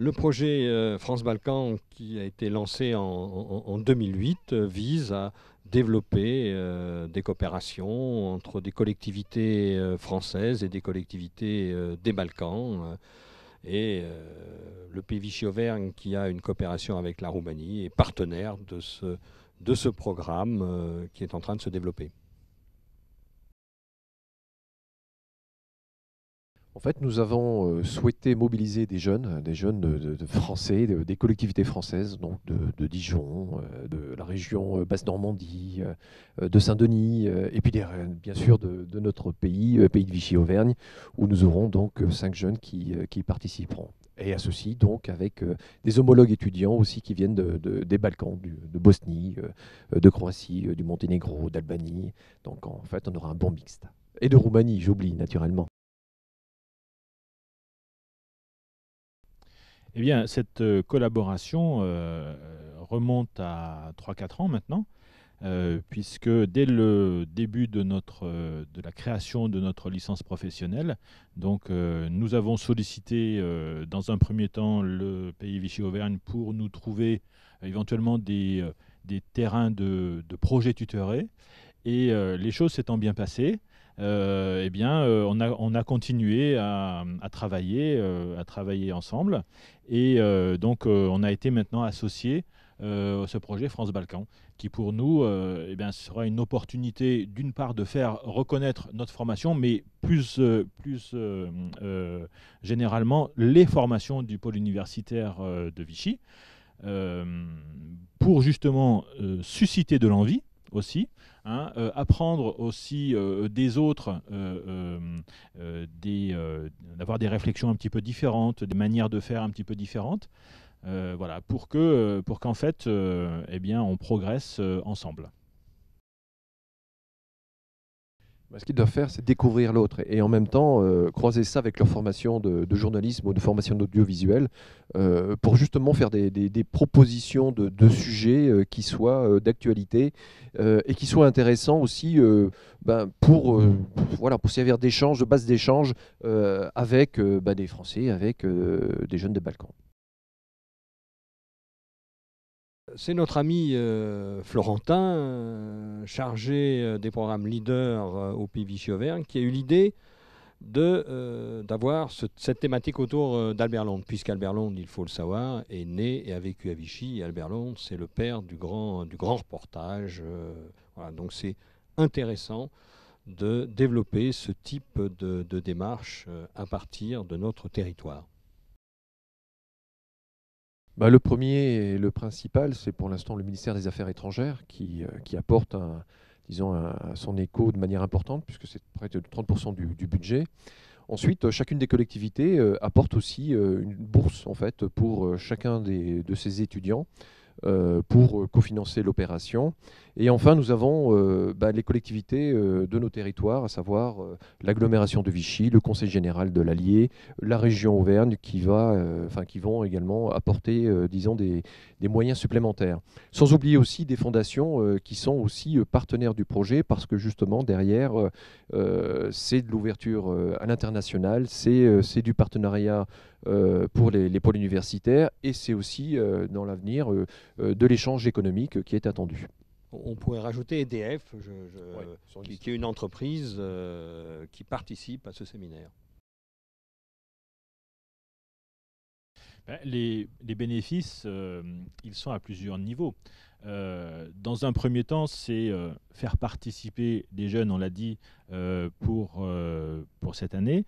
Le projet euh, france balkans qui a été lancé en, 2008, euh, vise à développer euh, des coopérations entre des collectivités françaises et des collectivités des Balkans. et le pays Vichy-Auvergne, qui a une coopération avec la Roumanie, est partenaire de ce programme qui est en train de se développer. En fait, nous avons euh, souhaité mobiliser des jeunes, euh, des jeunes français, des collectivités françaises, donc de, Dijon, euh, de la région Basse-Normandie, de Saint-Denis, et puis des, bien sûr de, notre pays, pays de Vichy-Auvergne, où nous aurons donc cinq jeunes qui, participeront. Et associés donc, avec des homologues étudiants aussi qui viennent des Balkans, de Bosnie, de Croatie, du Monténégro, d'Albanie. Donc, en fait, on aura un bon mixte. Et de Roumanie, j'oublie, naturellement. Eh bien, cette euh, collaboration euh, remonte à 3-4 ans maintenant, euh, puisque dès le début de, notre, de la création de notre licence professionnelle, donc, nous avons sollicité dans un premier temps le pays Vichy-Auvergne pour nous trouver éventuellement des, des terrains de, de projets tutorés. Et les choses s'étant bien passées, euh, eh bien, euh, on, a, continué à, travailler, euh, à travailler ensemble. Et donc, on a été maintenant associés à ce projet France Balkan, qui pour nous eh bien, sera une opportunité, d'une part, de faire reconnaître notre formation, mais plus, plus généralement, les formations du pôle universitaire de Vichy, pour justement susciter de l'envie aussi, hein, euh, apprendre aussi euh, des autres, euh, des, d'avoir des réflexions un petit peu différentes, des manières de faire un petit peu différentes, voilà, pour que, pour qu'en fait, eh bien, on progresse ensemble. Bah, ce qu'ils doivent faire, c'est découvrir l'autre et, en même temps euh, croiser ça avec leur formation de, journalisme ou de formation d'audiovisuel euh, pour justement faire des, propositions de, sujets euh, qui soient d'actualité et qui soient intéressants aussi ben, pour, voilà, pour servir d'échange, de base d'échange avec ben, des Français, avec des jeunes des Balkans. C'est notre ami euh, Florentin, euh, chargé euh, des programmes leader au Pays Vichy-Auvergne, qui a eu l'idée d'avoir cette thématique autour d'Albert Londres, puisqu'Albert Londres, il faut le savoir, est né et a vécu à Vichy. Albert Londres, c'est le père du grand, du grand reportage. donc c'est intéressant de développer ce type de démarche à partir de notre territoire. Bah, le premier et le principal, c'est pour l'instant le ministère des Affaires étrangères qui, euh, apporte son écho de manière importante, puisque c'est près de 30% du, budget. Ensuite, euh, chacune des collectivités euh, apporte aussi une bourse en fait, pour chacun de ses étudiants euh, pour euh, cofinancer l'opération. Et enfin, nous avons euh, bah, les collectivités de nos territoires, à savoir l'agglomération de Vichy, le Conseil général de l'Allier, la région Auvergne, qui, va, enfin, qui vont également apporter, disons, des, moyens supplémentaires. Sans oublier aussi des fondations qui sont aussi partenaires du projet, parce que justement, derrière, c'est de l'ouverture à l'international, c'est du partenariat pour les pôles universitaires, et c'est aussi, dans l'avenir, euh, de l'échange économique qui est attendu. On pourrait rajouter EDF, qui, est une entreprise euh, qui participe à ce séminaire. Ben, les, bénéfices, euh, ils sont à plusieurs niveaux. dans un premier temps, c'est faire participer des jeunes, on l'a dit, pour cette année,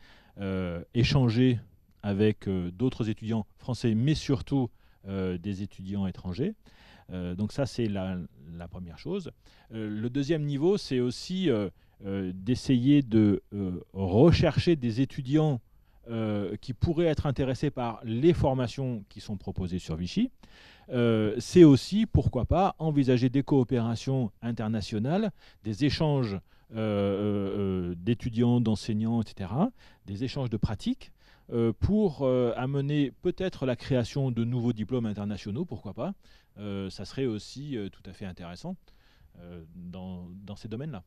échanger avec d'autres étudiants français, mais surtout euh, des étudiants étrangers. Euh, donc ça, c'est la, première chose. Euh, le deuxième niveau, c'est aussi d'essayer de rechercher des étudiants qui pourraient être intéressés par les formations qui sont proposées sur Vichy. c'est aussi, pourquoi pas, envisager des coopérations internationales, des échanges d'étudiants, d'enseignants, etc., des échanges de pratiques euh, pour euh, amener peut-être la création de nouveaux diplômes internationaux, pourquoi pas. Euh, ça serait aussi tout à fait intéressant dans, ces domaines-là.